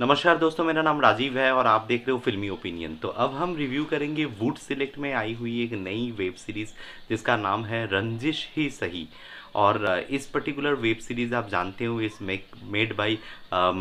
नमस्कार दोस्तों मेरा नाम राजीव है और आप देख रहे हो फिल्मी ओपिनियन तो अब हम रिव्यू करेंगे वुड सिलेक्ट में आई हुई एक नई वेब सीरीज़ जिसका नाम है रंजिश ही सही और इस पर्टिकुलर वेब सीरीज़ आप जानते हो इस make made by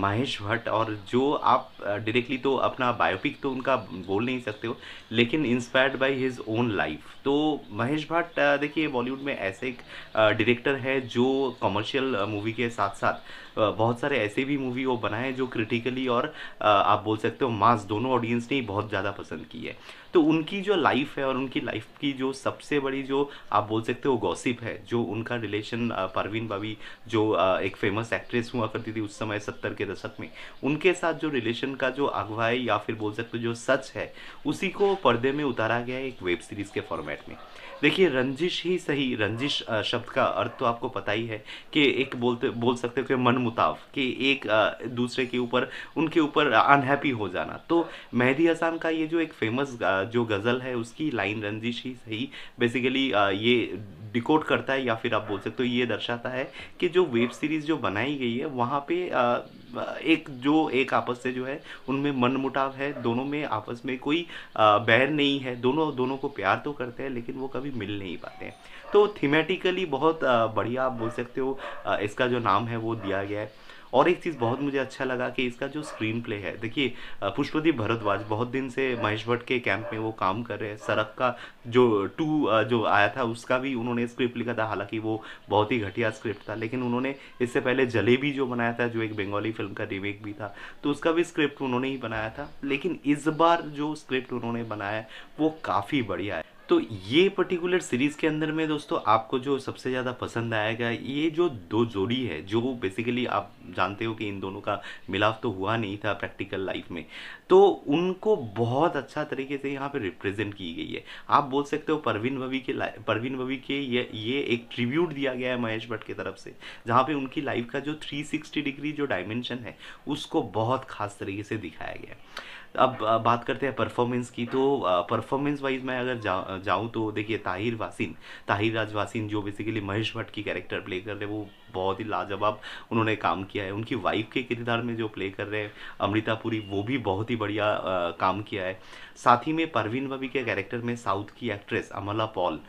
Mahesh Bhatt और जो आप डायरेक्टली तो अपना बायोपिक तो उनका बोल नहीं सकते हो लेकिन inspired by his own life तो महेश भट्ट देखिए बॉलीवुड में ऐसे एक डायरेक्टर है जो कमर्शियल मूवी के साथ साथ बहुत सारे ऐसे भी मूवी वो बनाए जो क्रिटिकली और आप बोल सकते हो मास दोनों ऑडियंस ने बहुत ज़्यादा पसंद की है तो उनकी जो लाइफ है और उनकी लाइफ की जो सबसे बड़ी जो आप बोल सकते हो गॉसिप है जो उनका रिलेशन परवीन बाबी जो एक फेमस एक्ट्रेस हुआ करती थी उस समय सत्तर के दशक में उनके साथ जो रिलेशन का जो अगवा है या फिर बोल सकते हो जो सच है उसी को पर्दे में उतारा गया है एक वेब सीरीज़ के फॉर्मेट में देखिए रंजिश ही सही रंजिश शब्द का अर्थ तो आपको पता ही है कि एक बोलते बोल सकते हो कि मन मुताव कि एक दूसरे के ऊपर उनके ऊपर अनहैप्पी हो जाना तो मेहदी हसान का ये जो एक फेमस जो गज़ल है उसकी लाइन रंजिश ही सही बेसिकली ये डिकोड करता है या फिर आप बोल सकते हो ये दर्शाता है कि जो वेब सीरीज़ जो बनाई गई है वहाँ पे एक जो एक आपस से जो है उनमें मनमुटाव है दोनों में आपस में कोई बैर नहीं है दोनों दोनों को प्यार तो करते हैं लेकिन वो कभी मिल नहीं पाते हैं तो थीमेटिकली बहुत बढ़िया आप बोल सकते हो इसका जो नाम है वो दिया गया है और एक चीज़ बहुत मुझे अच्छा लगा कि इसका जो स्क्रीन प्ले है देखिए पुष्पदीप भरद्वाज बहुत दिन से महेश भट्ट के कैंप में वो काम कर रहे हैं सड़क का जो टू जो आया था उसका भी उन्होंने स्क्रिप्ट लिखा था हालांकि वो बहुत ही घटिया स्क्रिप्ट था लेकिन उन्होंने इससे पहले जलेबी जो बनाया था जो एक बंगाली फिल्म का रिमेक भी था तो उसका भी स्क्रिप्ट उन्होंने ही बनाया था लेकिन इस बार जो स्क्रिप्ट उन्होंने बनाया वो काफ़ी बढ़िया है तो ये पर्टिकुलर सीरीज़ के अंदर में दोस्तों आपको जो सबसे ज़्यादा पसंद आएगा ये जो दो जोड़ी है जो बेसिकली आप जानते हो कि इन दोनों का मिलाप तो हुआ नहीं था प्रैक्टिकल लाइफ में तो उनको बहुत अच्छा तरीके से यहाँ पे रिप्रेजेंट की गई है आप बोल सकते हो परवीन भवी के परवीन भवी के ये ये एक ट्रिब्यूट दिया गया है महेश भट्ट की तरफ से जहाँ पे उनकी लाइफ का जो 360 डिग्री जो डायमेंशन है उसको बहुत खास तरीके से दिखाया गया है अब बात करते हैं परफॉर्मेंस की तो परफॉर्मेंस वाइज मैं अगर जा जाऊँ तो देखिए ताहिर वासिन ताहिर राज वासिन जो बेसिकली महेश भट्ट की कैरेक्टर प्ले कर रहे वो बहुत ही लाजवाब उन्होंने काम किया है उनकी वाइफ के किरदार में जो प्ले कर रहे हैं अमृता पुरी वो भी बहुत ही बढ़िया काम किया है साथ ही में परवीन बबी के कैरेक्टर में साउथ की एक्ट्रेस अमला पॉल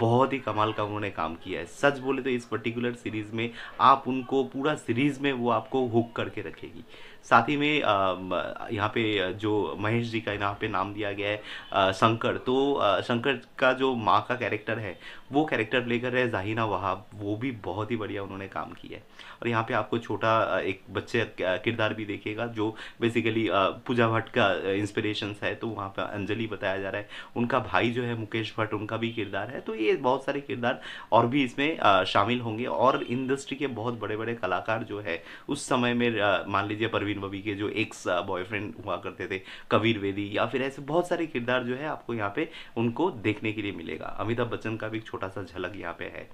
बहुत ही कमाल का उन्होंने काम किया है सच बोले तो इस पर्टिकुलर सीरीज़ में आप उनको पूरा सीरीज़ में वो आपको हुक करके रखेगी साथ ही में यहाँ पे जो महेश जी का यहाँ पे नाम दिया गया है शंकर तो शंकर का जो माँ का कैरेक्टर है वो कैरेक्टर प्ले कर रहे हैं जाहिना वहाब वो भी बहुत ही बढ़िया उन्होंने काम किया है और यहाँ पे आपको छोटा एक बच्चे किरदार भी देखेगा जो बेसिकली पूजा भट्ट का इंस्पिरेशन है तो वहाँ पर अंजलि बताया जा रहा है उनका भाई जो है मुकेश भट्ट उनका भी किरदार है तो ये बहुत सारे किरदार और भी इसमें शामिल होंगे और इंडस्ट्री के बहुत बड़े बड़े कलाकार जो है उस समय में मान लीजिए परवीन बबी के जो एक्स बॉयफ्रेंड हुआ करते थे कबीर वेदी या फिर ऐसे बहुत सारे किरदार जो है आपको यहाँ पे उनको देखने के लिए मिलेगा अमिताभ बच्चन का भी एक छोटा सा झलक यहाँ पे है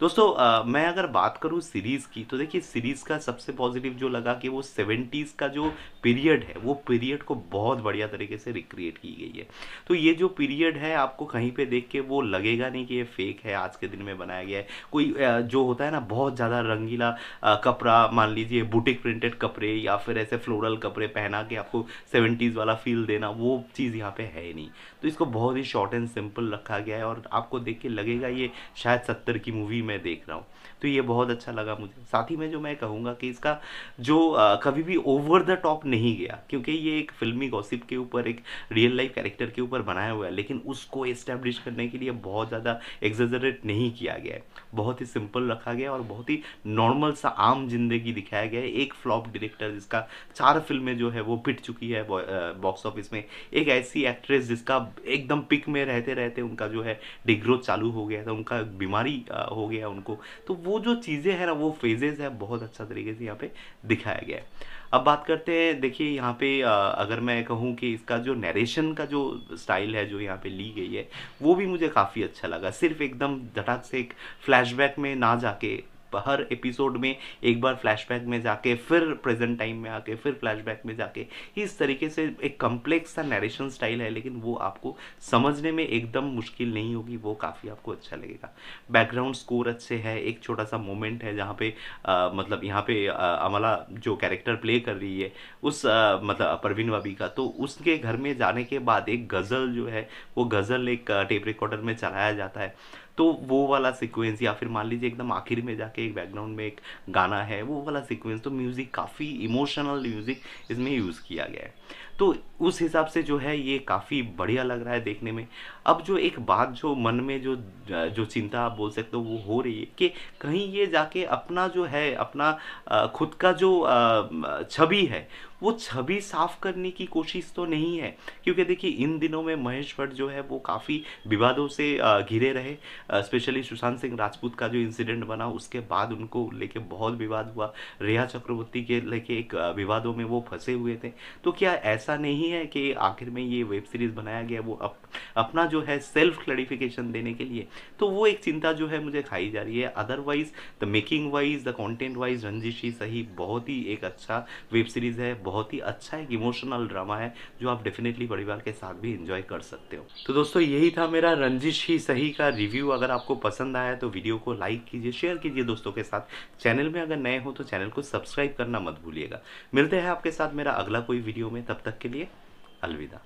दोस्तों मैं अगर बात करूँ करूँ सीरीज़ की तो देखिए सीरीज़ का सबसे पॉजिटिव जो लगा कि वो सेवेंटीज़ का जो पीरियड है वो पीरियड को बहुत बढ़िया तरीके से रिक्रिएट की गई है तो ये जो पीरियड है आपको कहीं पे देख के वो लगेगा नहीं कि ये फेक है आज के दिन में बनाया गया है कोई जो होता है ना बहुत ज़्यादा रंगीला कपड़ा मान लीजिए बुटिक प्रिंटेड कपड़े या फिर ऐसे फ्लोरल कपड़े पहना के आपको सेवेंटीज़ वाला फील देना वो चीज़ यहाँ पे है नहीं तो इसको बहुत ही शॉर्ट एंड सिंपल रखा गया है और आपको देख के लगेगा ये शायद सत्तर की मूवी मैं देख रहा हूँ तो ये बहुत अच्छा लगा मुझे साथ ही में जो मैं कहूँगा कि इसका जो कभी भी ओवर द टॉप नहीं गया क्योंकि ये एक फिल्मी गॉसिप के ऊपर एक रियल लाइफ कैरेक्टर के ऊपर बनाया हुआ है लेकिन उसको इस्टेब्लिश करने के लिए बहुत ज़्यादा एग्जरेट नहीं किया गया है बहुत ही सिंपल रखा गया और बहुत ही नॉर्मल सा आम जिंदगी दिखाया गया है एक फ्लॉप डायरेक्टर जिसका चार फिल्में जो है वो पिट चुकी है बॉक्स ऑफिस में एक ऐसी एक्ट्रेस जिसका एकदम पिक में रहते रहते उनका जो है डिग्रोथ चालू हो गया था उनका बीमारी हो गया उनको तो वो जो चीज़ें चीज़ें है ना वो फेजेज़ है बहुत अच्छा तरीके से यहाँ पे दिखाया गया है अब बात करते हैं देखिए यहाँ पे अगर मैं कहूँ कि इसका जो नरेशन का जो स्टाइल है जो यहाँ पे ली गई है वो भी मुझे काफ़ी अच्छा लगा सिर्फ एकदम धटक से एक फ्लैशबैक में ना जाके हर एपिसोड में एक बार फ्लैशबैक में जाके फिर प्रेजेंट टाइम में आके फिर फ्लैशबैक में जाके इस तरीके से एक कम्प्लेक्स सा नरेशन स्टाइल है लेकिन वो आपको समझने में एकदम मुश्किल नहीं होगी वो काफ़ी आपको अच्छा लगेगा बैकग्राउंड स्कोर अच्छे है एक छोटा सा मोमेंट है जहाँ पे आ, मतलब यहाँ पे अमला जो कैरेक्टर प्ले कर रही है उस आ, मतलब परवीन बाबी का तो उसके घर में जाने के बाद एक गज़ल जो है वो गज़ल एक टेप रिकॉर्डर में चलाया जाता है तो वो वाला सिक्वेंस या फिर मान लीजिए एकदम आखिर में जाके एक बैकग्राउंड में एक गाना है वो वाला सिक्वेंस तो म्यूज़िक काफ़ी इमोशनल म्यूज़िक इसमें यूज़ किया गया है तो उस हिसाब से जो है ये काफ़ी बढ़िया लग रहा है देखने में अब जो एक बात जो मन में जो जो चिंता आप बोल सकते हो वो हो रही है कि कहीं ये जाके अपना जो है अपना खुद का जो छवि है वो छवि साफ करने की कोशिश तो नहीं है क्योंकि देखिए इन दिनों में महेश भट्ट जो है वो काफ़ी विवादों से घिरे रहे स्पेशली सुशांत सिंह राजपूत का जो इंसिडेंट बना उसके बाद उनको लेके बहुत विवाद हुआ रिया चक्रवर्ती के लेके एक विवादों में वो फंसे हुए थे तो क्या ऐसा ऐसा नहीं है कि आखिर में ये वेब सीरीज़ बनाया गया वो अप, अपना जो है सेल्फ क्लैरिफिकेशन देने के लिए तो वो एक चिंता जो है मुझे खाई जा रही है otherwise the making wise the content wise रंजिशी ही सही बहुत ही एक अच्छा वेब सीरीज़ है बहुत ही अच्छा एक इमोशनल ड्रामा है जो आप डेफिनेटली परिवार के साथ भी इंजॉय कर सकते हो तो दोस्तों यही था मेरा रंजिश ही सही का रिव्यू अगर आपको पसंद आया तो वीडियो को लाइक कीजिए शेयर कीजिए दोस्तों के साथ चैनल में अगर नए हो तो चैनल को सब्सक्राइब करना मत भूलिएगा मिलते हैं आपके साथ मेरा अगला कोई वीडियो में तब तक तक के लिए अलविदा